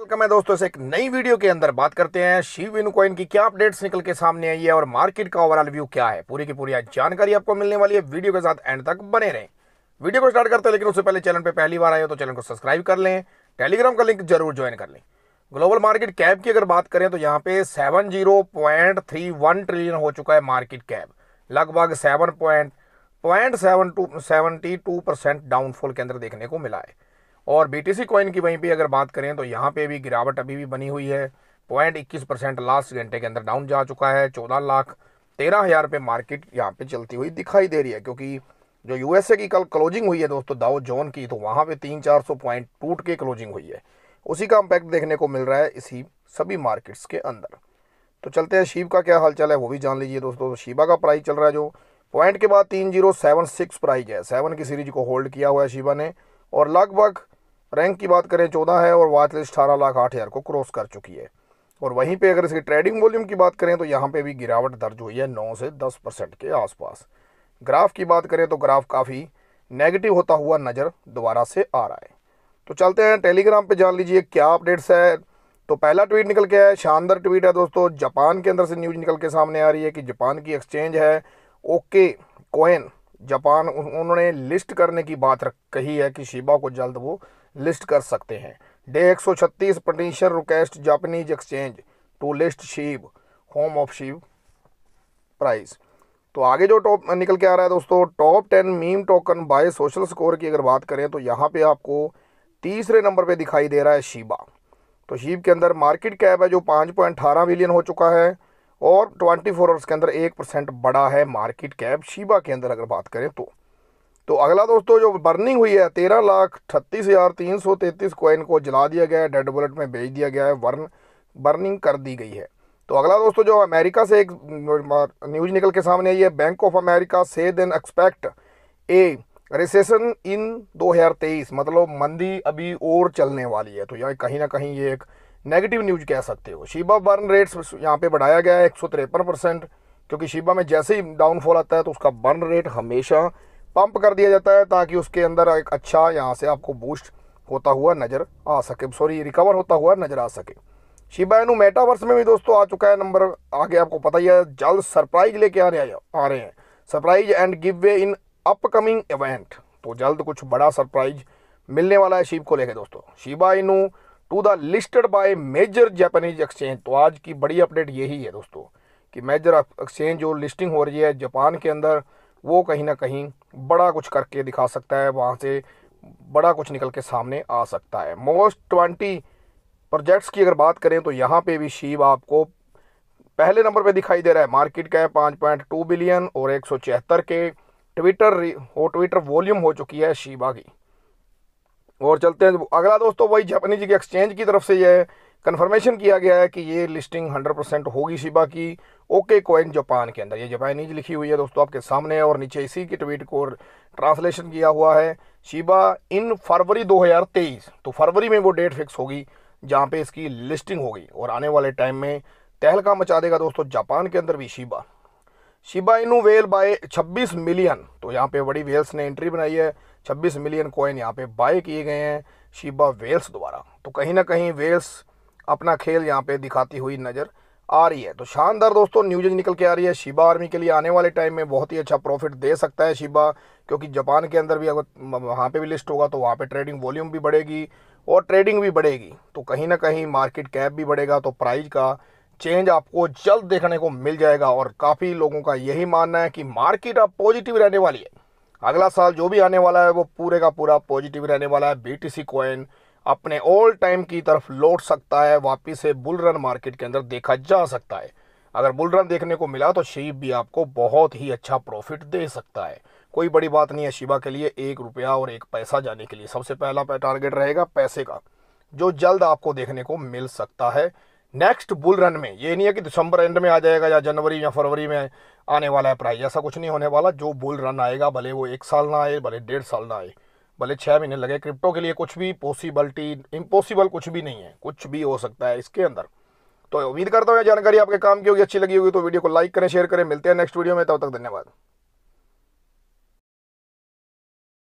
welcome है दोस्तों से एक नई वीडियो के अंदर बात करते हैं शिव इन कॉइन की क्या अपडेट्स निकल के सामने आई है और मार्केट का ओवरऑल व्यू क्या है पूरी की पूरी जानकारी आपको मिलने वाली है वीडियो के साथ एंड तक बने रहें वीडियो को स्टार्ट करते हैं लेकिन उससे पहले चैनल पर पहली बार आए हो तो चैनल को सब्सक्राइब कर लें टेलीग्राम का लिंक जरूर ज्वाइन कर लें ग्लोबल मार्केट कैप की अगर बात करें तो यहाँ पे सेवन ट्रिलियन हो चुका है मार्केट कैप लगभग सेवन पॉइंट डाउनफॉल के अंदर देखने को मिला है और बीटीसी कॉइन की वहीं पे अगर बात करें तो यहाँ पे भी गिरावट अभी भी बनी हुई है पॉइंट इक्कीस परसेंट लास्ट घंटे के अंदर डाउन जा चुका है चौदह लाख तेरह हज़ार पे मार्केट यहाँ पे चलती हुई दिखाई दे रही है क्योंकि जो यूएसए की कल क्लोजिंग हुई है दोस्तों दाओ जोन की तो वहाँ पे तीन चार सौ पॉइंट टूट के क्लोजिंग हुई है उसी का इम्पैक्ट देखने को मिल रहा है इसी सभी मार्केट्स के अंदर तो चलते हैं शिव का क्या हालचाल है वो भी जान लीजिए दोस्तों तो शिवा का प्राइस चल रहा है जो पॉइंट के बाद तीन जीरो सेवन सिक्स प्राइज है सेवन की सीरीज को होल्ड किया हुआ है शिवा ने और लगभग रैंक की बात करें चौदह है और वाचलिस्ट लिस्ट अठारह लाख आठ हज़ार को क्रॉस कर चुकी है और वहीं पे अगर इसकी ट्रेडिंग वॉल्यूम की बात करें तो यहाँ पे भी गिरावट दर्ज हुई है नौ से दस परसेंट के आसपास ग्राफ की बात करें तो ग्राफ काफ़ी नेगेटिव होता हुआ नज़र दोबारा से आ रहा है तो चलते हैं टेलीग्राम पे जान लीजिए क्या अपडेट्स है तो पहला ट्वीट निकल के आया शानदार ट्वीट है दोस्तों जापान के अंदर से न्यूज निकल के सामने आ रही है कि जापान की एक्सचेंज है ओके कोइन जापान उन्होंने लिस्ट करने की बात कही है कि शिबा को जल्द वो लिस्ट कर सकते हैं day 136 potential request Japanese exchange to list Shib home of Shib price तो आगे जो टॉप निकल के आ रहा है दोस्तों top ten meme token by social score की अगर बात करें तो यहाँ पे आपको तीसरे नंबर पे दिखाई दे रहा है शिबा तो शिव के अंदर मार्केट कैप है जो पाँच पॉइंट अठारह बिलियन हो चुका है और ट्वेंटी फोर आवर्स के अंदर एक परसेंट बड़ा है मार्केट कैप शिबा के अंदर अगर बात करें तो तो अगला दोस्तों जो बर्निंग हुई है तेरह लाख छत्तीस हज़ार तीन सौ तैंतीस कोइन को जला दिया गया है डेड बुलेट में भेज दिया गया है वर्न बर्निंग कर दी गई है तो अगला दोस्तों जो अमेरिका से एक न्यूज निकल के सामने आई है बैंक ऑफ अमेरिका से then expect a recession in 2023 मतलब मंदी अभी और चलने वाली है तो यहाँ कहीं ना कहीं ये एक नेगेटिव न्यूज कह सकते हो शिबा बर्न रेट्स यहाँ पे बढ़ाया गया है एक परसेंट क्योंकि शिबा में जैसे ही डाउनफॉल आता है तो उसका बर्न रेट हमेशा पंप कर दिया जाता है ताकि उसके अंदर एक अच्छा यहाँ से आपको बूस्ट होता हुआ नज़र आ सके सॉरी रिकवर होता हुआ नज़र आ सके शिबायनु मेटावर्स में भी दोस्तों आ चुका है नंबर आगे आपको पता ही है जल्द सरप्राइज लेके आ रहे आ रहे हैं surprise and giveaway in upcoming event तो जल्द कुछ बड़ा सरप्राइज मिलने वाला है शिव को लेकर दोस्तों Shiba to the listed by major Japanese exchange तो आज की बड़ी अपडेट यही है दोस्तों कि मेजर एक्सचेंज जो लिस्टिंग हो रही है जापान के अंदर वो कहीं ना कहीं बड़ा कुछ करके दिखा सकता है वहाँ से बड़ा कुछ निकल के सामने आ सकता है मोस्ट ट्वेंटी प्रोजेक्ट्स की अगर बात करें तो यहाँ पे भी शिव आपको पहले नंबर पे दिखाई दे रहा है मार्केट का है पाँच पॉइंट टू बिलियन और एक सौ छिहत्तर के ट्विटर हो ट्विटर वॉल्यूम हो चुकी है शिवा की और चलते हैं अगला दोस्तों वही जापानीज की एक्सचेंज की तरफ से यह कन्फर्मेशन किया गया है कि ये लिस्टिंग 100 परसेंट होगी शिबा की ओके कोइन जापान के अंदर ये जापानीज लिखी हुई है दोस्तों आपके सामने है और नीचे इसी की ट्वीट को ट्रांसलेशन किया हुआ है शिबा इन फरवरी 2023 तो फरवरी में वो डेट फिक्स होगी जहाँ पे इसकी लिस्टिंग होगी और आने वाले टाइम में तहलका मचा देगा दोस्तों जापान के अंदर भी Shiba Shiba Inu whale buy 26 million तो यहाँ पे बड़ी वेल्स ने एंट्री बनाई है 26 मिलियन कॉइन यहाँ पे बाय किए गए हैं शिबा वेल्स द्वारा तो कहीं ना कहीं वेल्स अपना खेल यहाँ पे दिखाती हुई नज़र आ रही है तो शानदार दोस्तों न्यूज निकल के आ रही है शिबा आर्मी के लिए आने वाले टाइम में बहुत ही अच्छा प्रॉफिट दे सकता है शिबा क्योंकि जापान के अंदर भी अगर वहाँ पे भी लिस्ट होगा तो वहाँ पे ट्रेडिंग वॉल्यूम भी बढ़ेगी और ट्रेडिंग भी बढ़ेगी तो कहीं ना कहीं मार्केट कैप भी बढ़ेगा तो प्राइज का चेंज आपको जल्द देखने को मिल जाएगा और काफ़ी लोगों का यही मानना है कि मार्केट अब पॉजिटिव रहने वाली है अगला साल जो भी आने वाला है वो पूरे का पूरा पॉजिटिव रहने वाला है बी टी सी अपने ऑल टाइम की तरफ लौट सकता है वापिस से बुल रन मार्केट के अंदर देखा जा सकता है अगर बुल रन देखने को मिला तो शीप भी आपको बहुत ही अच्छा प्रॉफिट दे सकता है कोई बड़ी बात नहीं है शिबा के लिए एक रुपया और एक पैसा जाने के लिए सबसे पहला टारगेट रहेगा पैसे का जो जल्द आपको देखने को मिल सकता है नेक्स्ट बुल रन में ये नहीं है कि दिसंबर एंड में आ जाएगा या जनवरी या फरवरी में आने वाला है प्राइस ऐसा कुछ नहीं होने वाला जो बुल रन आएगा भले वो एक साल ना आए भले डेढ़ साल ना आए भले छः महीने लगे क्रिप्टो के लिए कुछ भी पॉसिबलिटी इम्पॉसिबल कुछ भी नहीं है कुछ भी हो सकता है इसके अंदर तो उम्मीद करता हूँ यह जानकारी आपके काम की होगी अच्छी लगी होगी तो वीडियो को लाइक करें शेयर करें मिलते हैं नेक्स्ट वीडियो में तब तक धन्यवाद